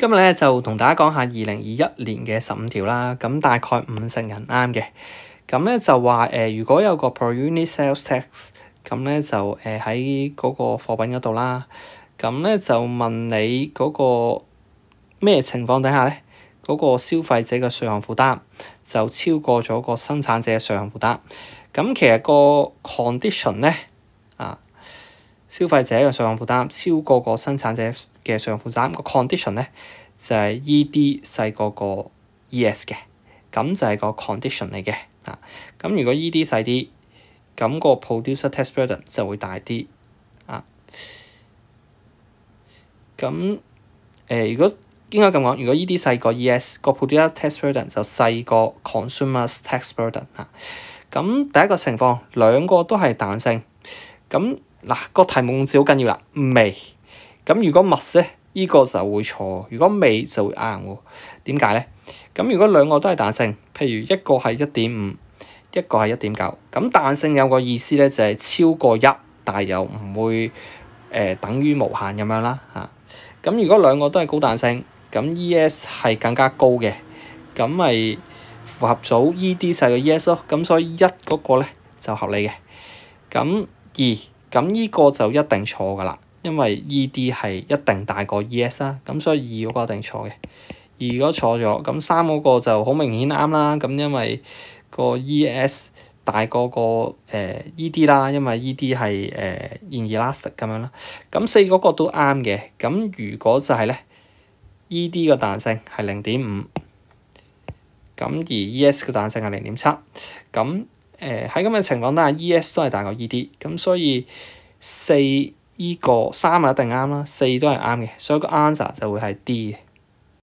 今日咧就同大家講下二零二一年嘅十五條啦，咁大概五成人啱嘅，咁咧就話誒，如果有個 p r o n i s i a l sales tax，咁咧就诶喺嗰個貨品嗰度啦，咁咧就問你嗰個咩情況底下咧，嗰個消費者嘅税項負擔就超過咗個生產者嘅税項負擔，咁其實個 condition 咧啊。消費者嘅上負擔超過個生產者嘅上負擔個 condition 咧就係 E D 細過個 e s 嘅咁就係個 condition 嚟嘅啊。咁如果 E D 細啲，咁個 producer tax burden 就會大啲啊。咁誒，如果應該咁講，如果 E D 細個 e s 個 producer tax burden 就細個 consumers tax burden 啊。咁第一個情況兩個都係彈性咁。嗱個題目字好緊要啦，未。咁如果密咧，依個就會錯；如果未就會硬喎。點解咧？咁如果兩個都係彈性，譬如一個係一點五，一個係一點九，咁彈性有個意思咧就係超過一，但又唔會等於無限咁樣啦嚇。咁如果兩個都係高彈性，咁 e s 係更加高嘅，咁咪符合咗 e d 細嘅 e s 咯。咁所以一嗰個咧就合理嘅，咁二。咁依個就一定錯㗎啦，因為 E D 係一定大過 E.S. 啦，咁所以二嗰個一定錯嘅。二嗰個錯咗，咁三嗰個就好明顯啱啦，咁因為個 E.S. 大過個誒 E D 啦，因為 E D 係誒 last 咁樣啦。咁四嗰個都啱嘅，咁如果就係咧 e D 嘅彈性係零點五，咁而 E.S. 嘅彈性係零點七，咁。誒喺咁嘅情況底下，ES 都係大過 ED，咁所以四依個三啊一定啱啦，四都係啱嘅，所以個 answer 就會係 D 嘅。